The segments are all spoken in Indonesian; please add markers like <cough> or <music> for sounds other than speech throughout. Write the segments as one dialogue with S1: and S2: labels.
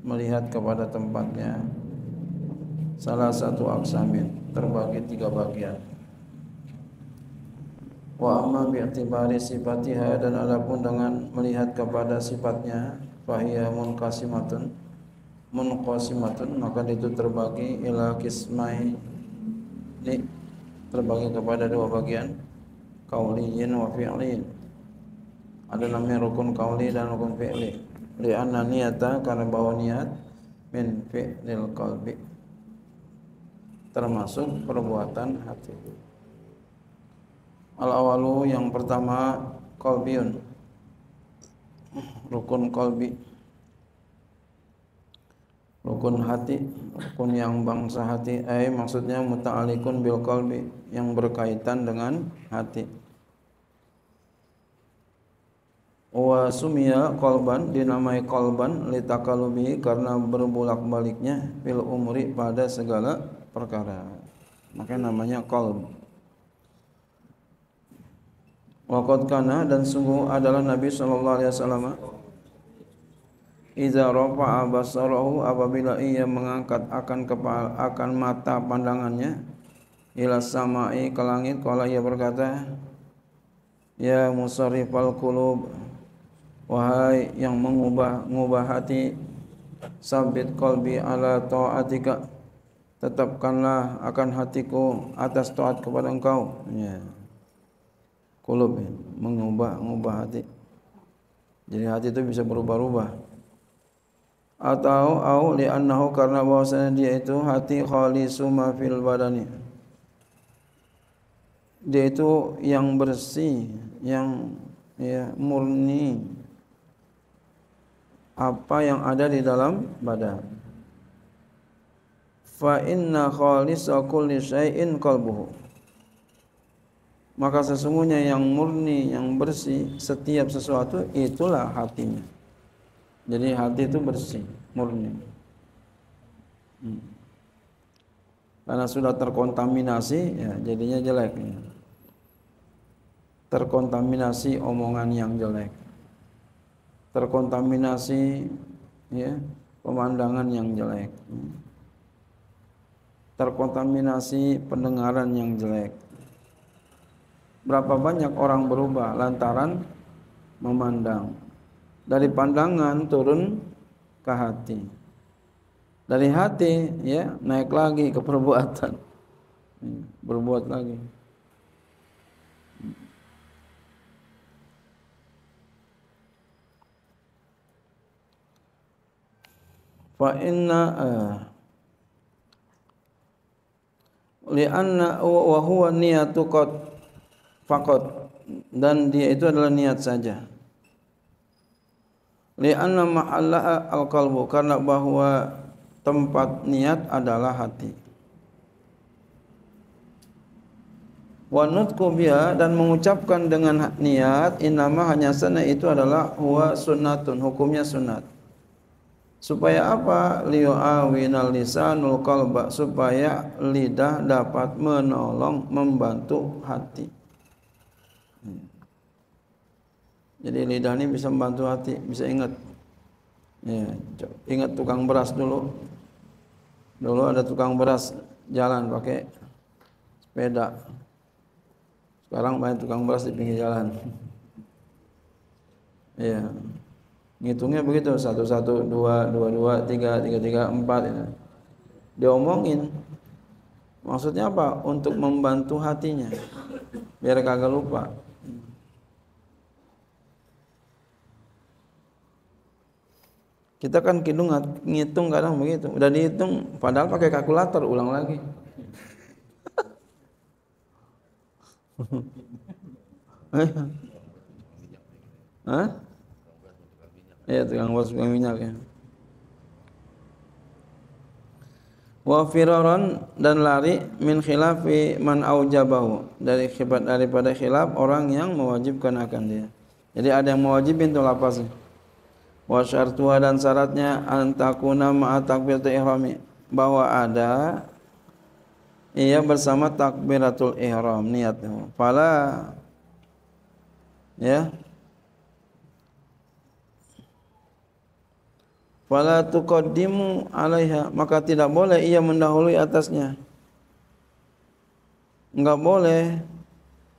S1: melihat kepada tempatnya salah satu aksamin terbagi tiga bagian wa amma bi'tibari sifatiha dan adapun dengan melihat kepada sifatnya fahiya munqasimatun munqasimatun maka itu terbagi ila kismai ini terbagi kepada dua bagian kauliyin wa fi'liyin ada namanya rukun kauli dan rukun fi'li anna niyata karena bawa niat min fi'lil qalbi termasuk perbuatan hati al awalu yang pertama qalbiun rukun qalbi rukun hati rukun yang bangsa hati eh maksudnya muta'alikun bil qalbi yang berkaitan dengan hati wa sumia kolban dinamai kolban litakalubi karena berbolak baliknya fil umri pada segala perkara maka namanya kolb Wakot kana dan sungguh adalah Nabi Shallallahu Alaihi Wasallam Iza rofa abasarahu apabila ia mengangkat akan kepala akan mata pandangannya ila samai ke langit kala ia berkata ya musarif al kulub. Wahai yang mengubah-ngubah hati Sabit kalbi ala ta'atika Tetapkanlah akan hatiku atas ta'at kepada engkau ya. Kulub mengubah-ngubah hati Jadi hati itu bisa berubah-ubah atau au li annahu karena bahwasanya dia itu hati khalisu ma fil badani dia itu yang bersih yang ya murni apa yang ada di dalam badan. Fa inna khalisa kulli syai'in qalbuhu. Maka sesungguhnya yang murni, yang bersih setiap sesuatu itulah hatinya. Jadi hati itu bersih, murni. Hmm. Karena sudah terkontaminasi, ya jadinya jelek. Terkontaminasi omongan yang jelek terkontaminasi ya pemandangan yang jelek terkontaminasi pendengaran yang jelek berapa banyak orang berubah lantaran memandang dari pandangan turun ke hati dari hati ya naik lagi ke perbuatan berbuat lagi fa inna eh, li'anna wa huwa niyatu qad faqat dan dia itu adalah niat saja li'anna ma'allaha al-qalbu karena bahwa tempat niat adalah hati wa nutku biha dan mengucapkan dengan niat inama hanya sana itu adalah huwa sunnatun hukumnya sunat supaya apa awinal lisanul qalba supaya lidah dapat menolong membantu hati hmm. jadi lidah ini bisa membantu hati bisa ingat ya, ingat tukang beras dulu dulu ada tukang beras jalan pakai sepeda sekarang banyak tukang beras di pinggir jalan <laughs> iya ngitungnya begitu satu satu dua dua dua tiga tiga tiga empat ya. dia omongin maksudnya apa untuk membantu hatinya biar kagak lupa kita kan kidung ngitung kadang begitu udah dihitung padahal pakai kalkulator ulang lagi <laughs> eh? Hah? ya tukang tukang minyak ya wa firaran dan lari min khilafi man aujabahu dari khibat daripada khilaf orang yang mewajibkan akan dia. Jadi ada yang mewajibin tuh lapas. Wa syartuha dan syaratnya antakuna ma'a takbiratul ihrami bahwa ada ia bersama takbiratul ihram niatnya. Fala ya wala tuqaddimu alaiha maka tidak boleh ia mendahului atasnya enggak boleh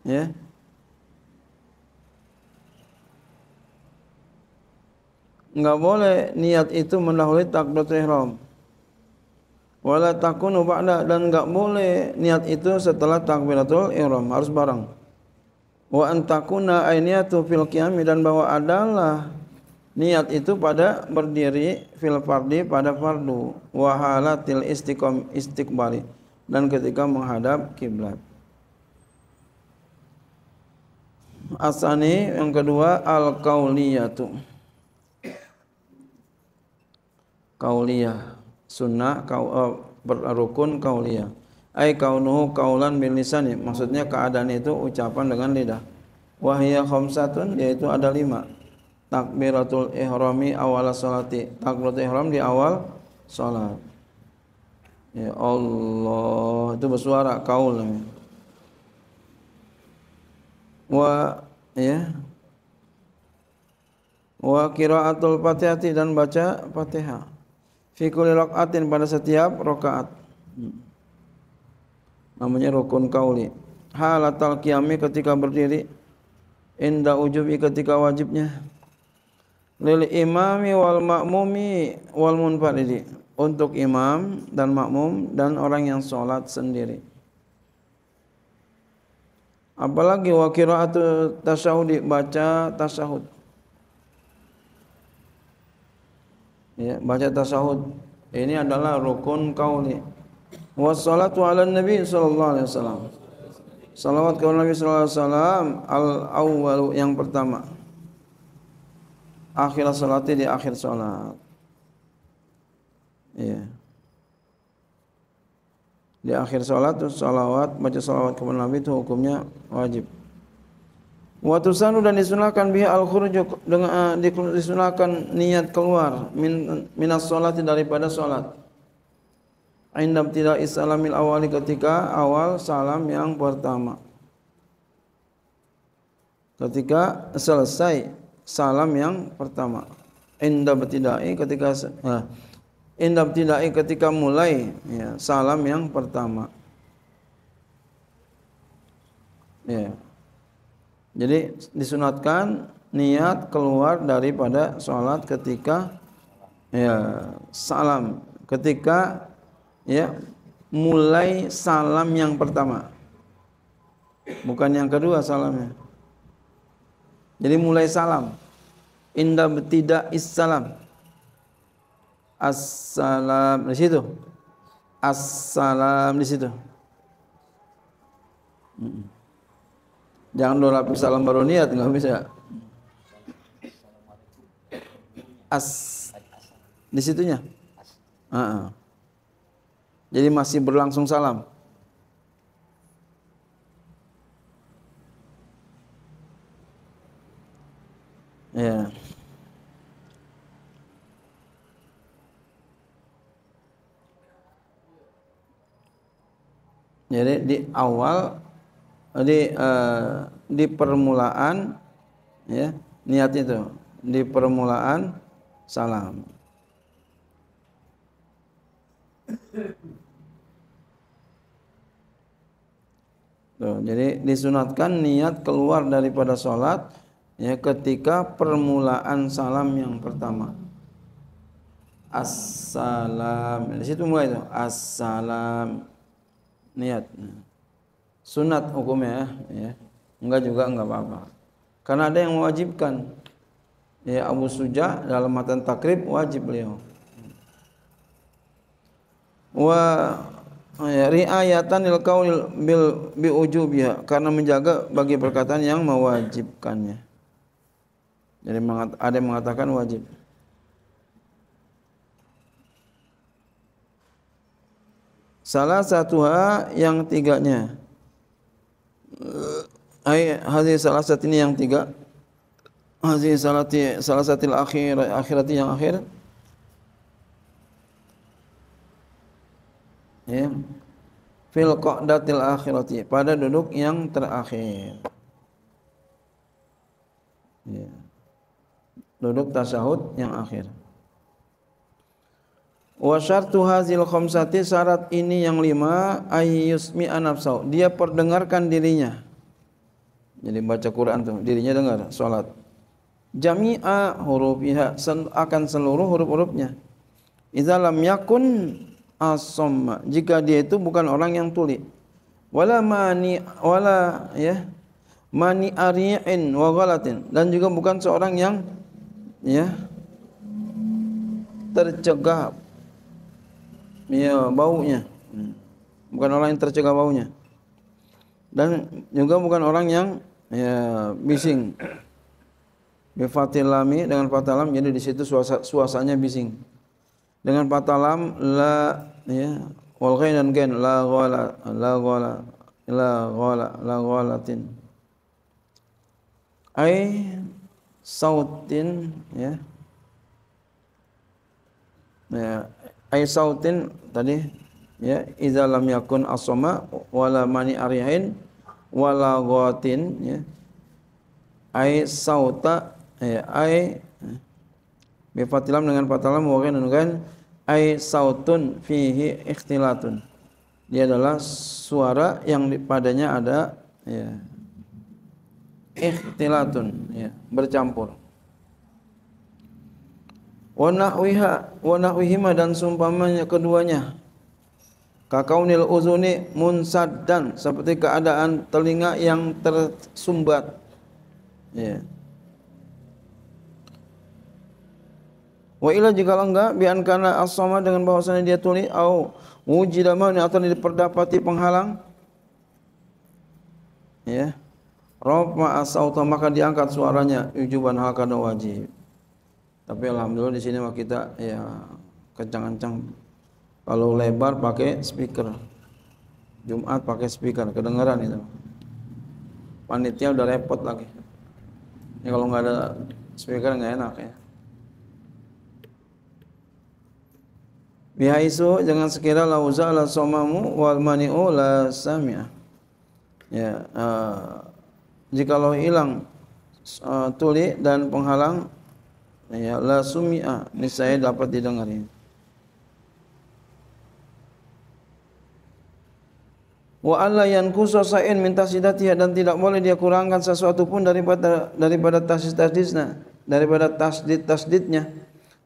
S1: ya enggak boleh niat itu mendahului takbiratul ihram wala takunu ba'da dan enggak boleh niat itu setelah takbiratul ihram harus bareng wa antakuna ainiyatu fil qiyam dan bahwa adalah niat itu pada berdiri fil fardi pada fardu wahalatil istiqom istiqbali dan ketika menghadap kiblat. Asani yang kedua al kauliyatu. Kauliyah sunnah kau uh, berrukun kauliyah. Ay kaunuhu kaulan bil lisani maksudnya keadaan itu ucapan dengan lidah. Wahia khamsatun yaitu ada lima takbiratul ihrami awal salati takbiratul ihram di awal salat ya Allah itu bersuara kaul wa ya wa qiraatul fatihati dan baca Fatihah fi kulli rakaatin pada setiap rakaat namanya rukun kauli halatal qiyami ketika berdiri inda ujubi ketika wajibnya lil imami wal makmumi wal munfaridi untuk imam dan makmum dan orang yang sholat sendiri apalagi wa qiraatu tasyahud baca tasyahud ya baca tasyahud ini adalah rukun kauli wassalatu ala nabi sallallahu alaihi wasallam salawat kepada nabi sallallahu alaihi wasallam al awwalu yang pertama akhir salat di akhir salat. Iya. Di akhir salat terus salawat baca salawat kepada Nabi itu hukumnya wajib. Wa tusanu dan disunahkan biha al khuruj dengan eh, disunahkan niat keluar min minas salat daripada salat. Indam tidak isalamil awali ketika awal salam yang pertama. Ketika selesai salam yang pertama inda betidai ketika uh, inda betidai ketika mulai ya, salam yang pertama ya jadi disunatkan niat keluar daripada sholat ketika ya salam ketika ya mulai salam yang pertama bukan yang kedua salamnya jadi mulai salam Indah tidak Assalam. assalam di situ assalam di situ hmm. jangan lo lapis salam baru niat nggak bisa as di situnya uh -uh. jadi masih berlangsung salam ya jadi di awal di uh, di permulaan ya niat itu di permulaan salam Tuh, jadi disunatkan niat keluar daripada sholat ya ketika permulaan salam yang pertama assalam di situ mulai itu assalam niat sunat hukumnya ya, ya enggak juga enggak apa-apa karena ada yang mewajibkan ya Abu Suja dalam matan takrib wajib beliau wa ya, riayatan lil bil bi karena menjaga bagi perkataan yang mewajibkannya jadi ada yang mengatakan wajib. Salah satu yang tiganya. Hai hadis salah satu ini yang tiga. Hadis satu salah satu akhir akhirat yang akhir. Ya. Fil qa'datil akhirati pada duduk yang terakhir. Ya duduk tasahud yang akhir. Wa syartu hazil khamsati syarat ini yang lima ayyusmi anafsau. Dia perdengarkan dirinya. Jadi baca Quran tuh dirinya dengar salat. Jami'a hurufiha akan seluruh huruf-hurufnya. Idza lam yakun asomma jika dia itu bukan orang yang tuli. Wala mani wala ya mani ari'in wa ghalatin dan juga bukan seorang yang ya tercegah ya baunya hmm. bukan orang yang tercegah baunya dan juga bukan orang yang ya bising bifatilami lami dengan fatalam jadi di situ suasa, suasanya bising dengan fatalam la ya wal ghain dan gen la ghala la ghala la ghala la ghalatin ai sautin ya ya ay sautin tadi ya idza lam yakun asoma wala mani arihin wala ghatin ya ay sauta ya ay bi fatilam dengan fatalam wa kan ay sautun fihi ikhtilatun dia adalah suara yang padanya ada ya ikhtilatun ya, bercampur wa nahwiha wa nahwihima dan sumpamanya keduanya kakaunil uzuni dan seperti keadaan telinga yang tersumbat ya wa ila jika enggak bian karena asoma dengan bahwasanya dia tuli au wujidama atau diperdapati penghalang ya yeah. Rafa asauta maka diangkat suaranya ujuban hal kana wajib. Tapi alhamdulillah di sini kita ya kencang-kencang. Kalau lebar pakai speaker. Jumat pakai speaker, kedengaran itu. Panitia udah repot lagi. Ini kalau nggak ada speaker nggak enak ya. Bihaisu jangan sekira lauza la somamu wal mani'u la samia. Ya, uh, jikalau hilang uh, tuli dan penghalang ya la sumia saya dapat didengarnya wa alla yankusu sa'in min tasidatiha dan tidak boleh dia kurangkan sesuatu pun daripada daripada tasid tasidnya daripada tasdid tasdidnya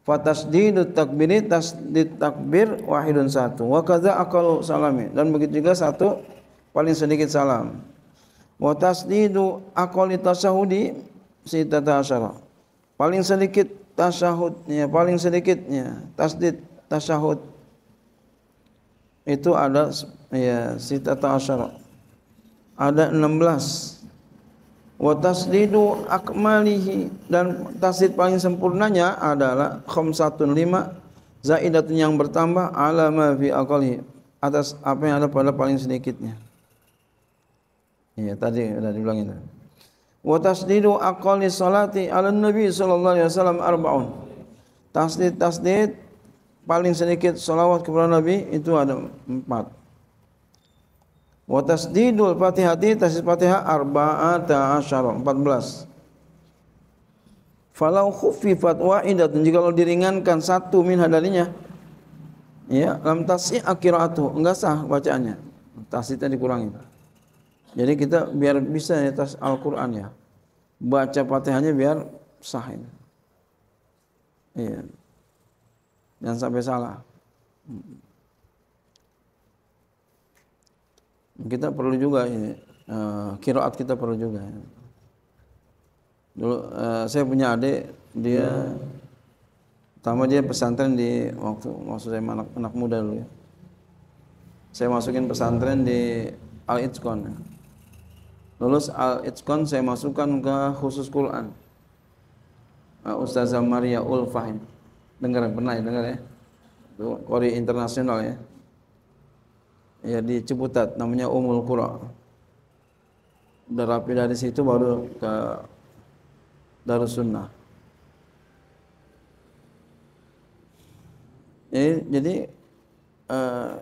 S1: fa tasdidu takbiri tasdid takbir wahidun satu wa kadza aqallu salami dan begitu juga satu paling sedikit salam wa tasdidu aqali tasahudi tata asyara paling sedikit tasahudnya paling sedikitnya tasdid tasahud itu ada ya tata asyara ada 16 wa tasdidu akmalihi dan tasdid paling sempurnanya adalah khamsatun lima zaidatun yang bertambah ma fi aqali atas apa yang ada pada paling sedikitnya Iya tadi sudah diulangin. itu. Wa tasdidu aqalli salati 'ala Nabi sallallahu alaihi wasallam arbaun. Tasdid tasdid paling sedikit solawat kepada Nabi itu ada empat. Wa tasdidul Fatihati tasdid Fatihah arba'ata asyara 14. Falau khuffifat wa'idatun jika kalau diringankan satu min Iya ya lam tasih akiratu enggak sah bacaannya tasdidnya dikurangi. Jadi kita biar bisa di atas Al-Quran ya. Baca patehannya biar sah ini. Iya. Jangan sampai salah. Hmm. Kita perlu juga ini. Uh, eh, kiraat kita perlu juga. Dulu uh, saya punya adik, dia hmm. Pertama dia pesantren di waktu maksud saya anak, anak muda dulu ya. Saya masukin pesantren di Al Itzkon lulus al uh, itqan saya masukkan ke khusus Quran uh, Ustazah Maria Ulfah ini dengar pernah ya dengar ya itu kori internasional ya ya di Ciputat namanya Umul Qura udah rapi dari situ baru ke Darussunnah jadi, eh, jadi uh,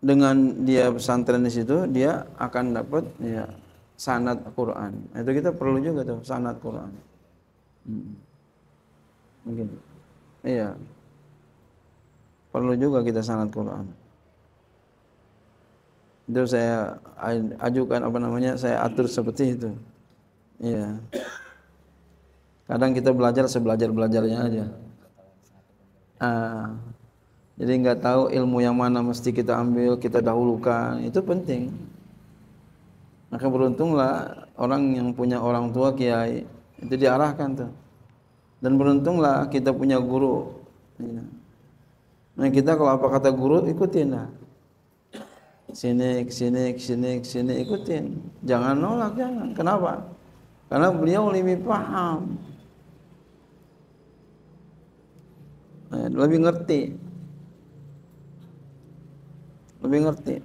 S1: dengan dia pesantren di situ dia akan dapat ya sanad Quran. Itu kita perlu juga tuh sanad Quran. Hmm. Mungkin. Iya. Perlu juga kita sanad Quran. Itu saya ajukan apa namanya? Saya atur seperti itu. Iya. Kadang kita belajar sebelajar-belajarnya aja. Ah. Jadi nggak tahu ilmu yang mana mesti kita ambil, kita dahulukan. Itu penting. Maka beruntunglah orang yang punya orang tua kiai itu diarahkan tuh. Dan beruntunglah kita punya guru. Iya. Nah kita kalau apa kata guru ikutin lah. Sini, sini, sini, sini ikutin. Jangan nolak, jangan. Kenapa? Karena beliau lebih paham. Nah, lebih ngerti lebih ngerti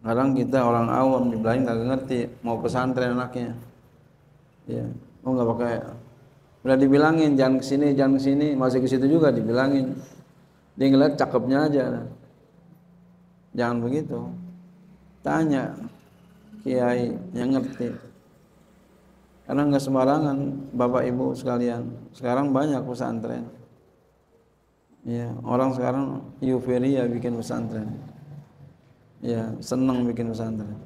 S1: kadang kita orang awam di Belain nggak ngerti mau pesantren anaknya ya mau nggak pakai udah dibilangin jangan kesini jangan kesini masih ke situ juga dibilangin dia ngeliat cakepnya aja jangan begitu tanya kiai yang ngerti karena nggak sembarangan bapak ibu sekalian sekarang banyak pesantren Ya, orang sekarang euforia bikin pesantren. Ya, senang bikin pesantren.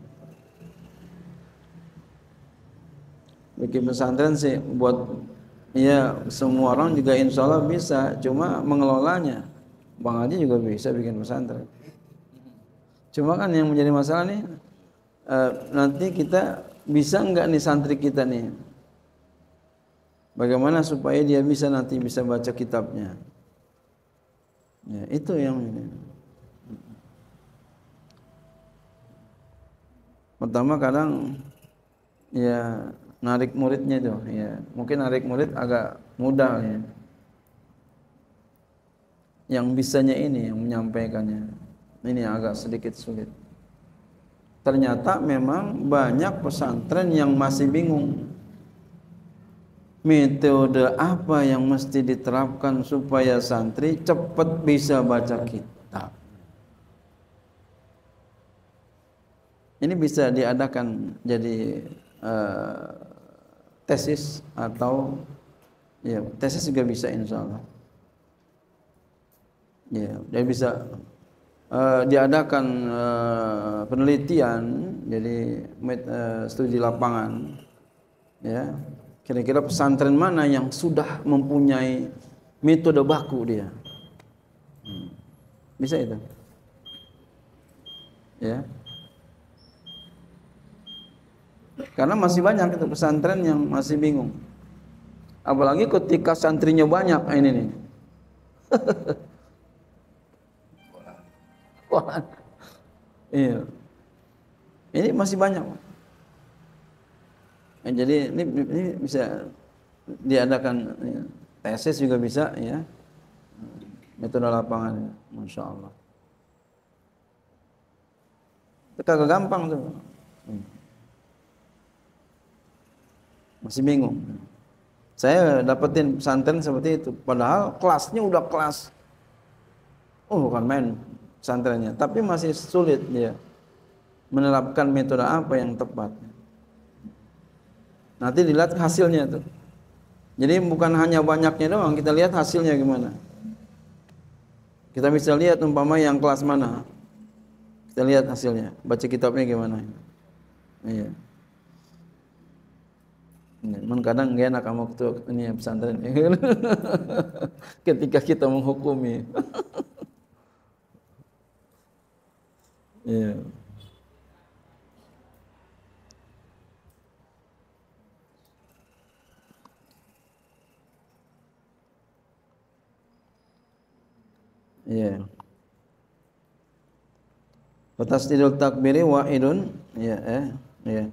S1: Bikin pesantren sih buat ya semua orang juga insya Allah bisa, cuma mengelolanya. Bang Haji juga bisa bikin pesantren. Cuma kan yang menjadi masalah nih e, nanti kita bisa nggak nih santri kita nih? Bagaimana supaya dia bisa nanti bisa baca kitabnya? Ya, itu yang ini. Pertama kadang ya narik muridnya itu, ya. Mungkin narik murid agak mudah ya. Yang bisanya ini yang menyampaikannya. Ini agak sedikit sulit. Ternyata memang banyak pesantren yang masih bingung metode apa yang mesti diterapkan supaya santri cepat bisa baca kitab. Ini bisa diadakan jadi uh, tesis atau ya tesis juga bisa insya Allah. Ya, dia bisa uh, diadakan uh, penelitian jadi uh, studi lapangan ya Kira-kira pesantren mana yang sudah mempunyai metode baku dia? Hmm. Bisa itu? Ya. Karena masih banyak itu pesantren yang masih bingung. Apalagi ketika santrinya banyak ah, ini nih. <laughs> Wah. Iya. Ini masih banyak. Eh, jadi ini, ini bisa diadakan ya. tesis juga bisa ya. Metode lapangan, masya Allah. Itu kagak gampang tuh. Hmm. Masih bingung. Saya dapetin pesantren seperti itu. Padahal kelasnya udah kelas. Oh bukan main pesantrennya. Tapi masih sulit dia. Menerapkan metode apa yang tepat. Nanti dilihat hasilnya tuh. Jadi bukan hanya banyaknya doang, kita lihat hasilnya gimana. Kita bisa lihat umpama yang kelas mana. Kita lihat hasilnya, baca kitabnya gimana. Iya. iya cuman kadang gak enak sama waktu ini ya, pesantren. <laughs> Ketika kita menghukumi. <laughs> Iya. yeah. ya yeah. Hmm. Tasdidul takbiri idun, ya eh ya.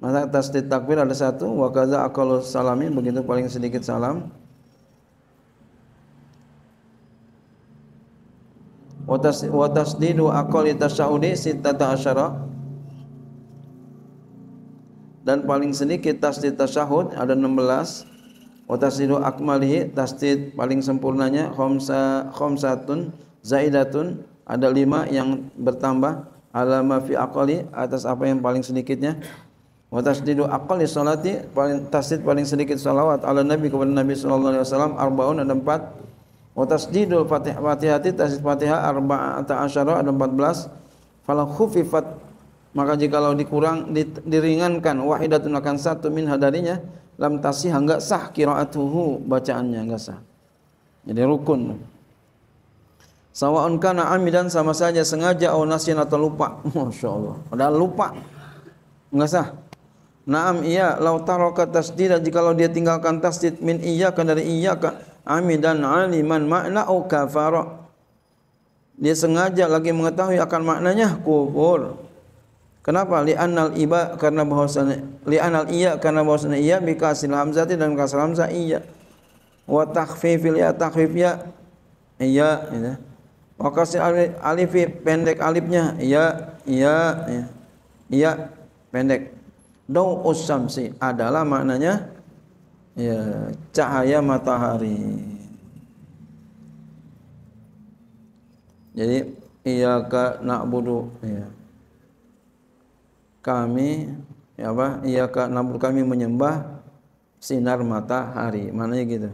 S1: Maka atas takbir ada satu wa kaza aqallu salamin begitu paling sedikit salam. Wa tasdidu aqalli saudi sittata asyara dan paling sedikit tasdid tasyahud ada 16 wa tasdidu akmalihi tasdid paling sempurnanya khamsa khamsatun zaidatun ada lima yang bertambah alama fi aqali atas apa yang paling sedikitnya wa tasdidu aqali salati paling tasdid paling sedikit salawat ala nabi kepada nabi sallallahu alaihi wasallam arbaun ada empat wa tasdidul fatih fatihati tasdid fatihah arba'ata asyara ada empat belas falah khufifat maka jikalau dikurang diringankan wahidatun akan satu min hadarinya lam tasihah enggak sah qiraatuhu bacaannya enggak sah. Jadi rukun. Sawa'un kana amidan sama saja sengaja au nasyan atau lupa. <laughs> Masya Allah. ada lupa. Enggak sah. Naam iya lau taraka tasdida jikalau dia tinggalkan tasdid min iyyaka dari iyyaka amidan aliman makna au kafara. Dia sengaja lagi mengetahui akan maknanya kufur. Kenapa? li anal iba karena bahwasanya anal iya karena bahwasanya iya dikasih hamzati dan kasal hamzah iya. Wa takhfifil ya takhfif ya iya ya. Wa kasil alif pendek alifnya iya iya iya. Iya pendek. Dau usamsi adalah maknanya ya cahaya matahari. Jadi iya ka na'budu ya kami ya apa ia ya, namun kami menyembah sinar matahari mana ya gitu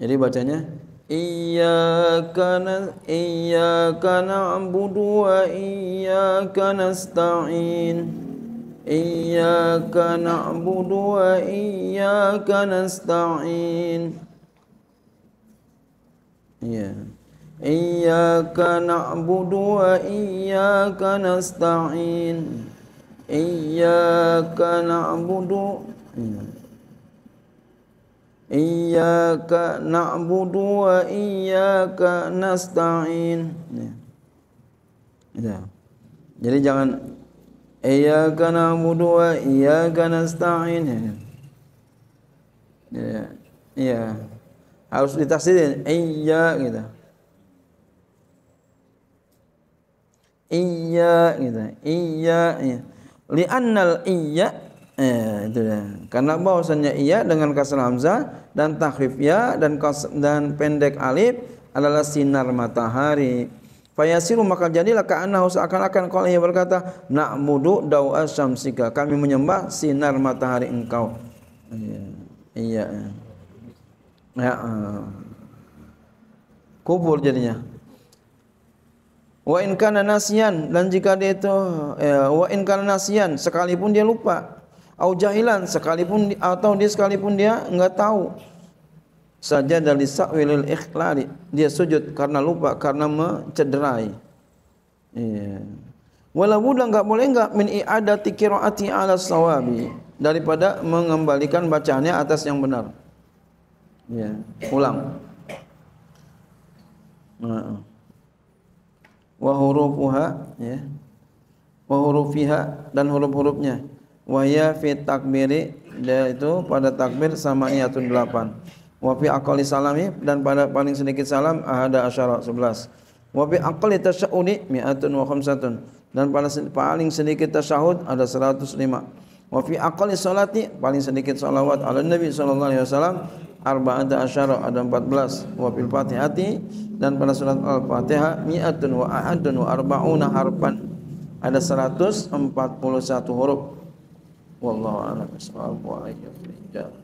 S1: jadi bacanya Iyyaka iyyaka na'budu wa iyyaka nasta'in Iyyaka na'budu wa iyyaka nasta'in Iya yeah. إياك نعبد وإياك نستعين إياك نعبد إياك نعبد وإياك نستعين ya. jadi jangan Iyyaka na'budu wa iyyaka nasta'in ya. ya. harus ditafsirin iya gitu iya gitu iya iya annal iya eh, itu ya. karena bahwasanya iya dengan kasar hamzah dan takrif ya dan dan pendek alif adalah sinar matahari Fayasiru maka jadilah ka'annahu seakan-akan kalau ia berkata Na'mudu daw'a syamsika Kami menyembah sinar matahari engkau Iya, iya. ya, Ya, Kubur jadinya Wa in kana nasian dan jika dia itu ya, wa in kana nasian sekalipun dia lupa au jahilan sekalipun atau dia sekalipun dia enggak tahu saja dari sakwilil ikhlari dia sujud karena lupa karena mencederai iya walau udah enggak boleh enggak min i'adati qiraati ala sawabi daripada mengembalikan bacaannya atas yang benar ya ulang nah wa hurufuha ya wa hurufiha dan huruf-hurufnya wa ya fi takbiri yaitu pada takbir sama iyatun 8 wa fi aqali salami dan pada paling sedikit salam ahada asyara 11 wa fi aqali tasyauni mi'atun wa khamsatun dan pada paling sedikit tasyahud ada 105 Wa fi aqalli salati paling sedikit salawat ala Nabi sallallahu alaihi wasallam arba'ata asyara ada 14 wa fil Fatihati dan pada surat Al-Fatihah mi'atun wa ahadun wa arba'una harfan ada 141 huruf wallahu a'lam bissawab wa ayyuhal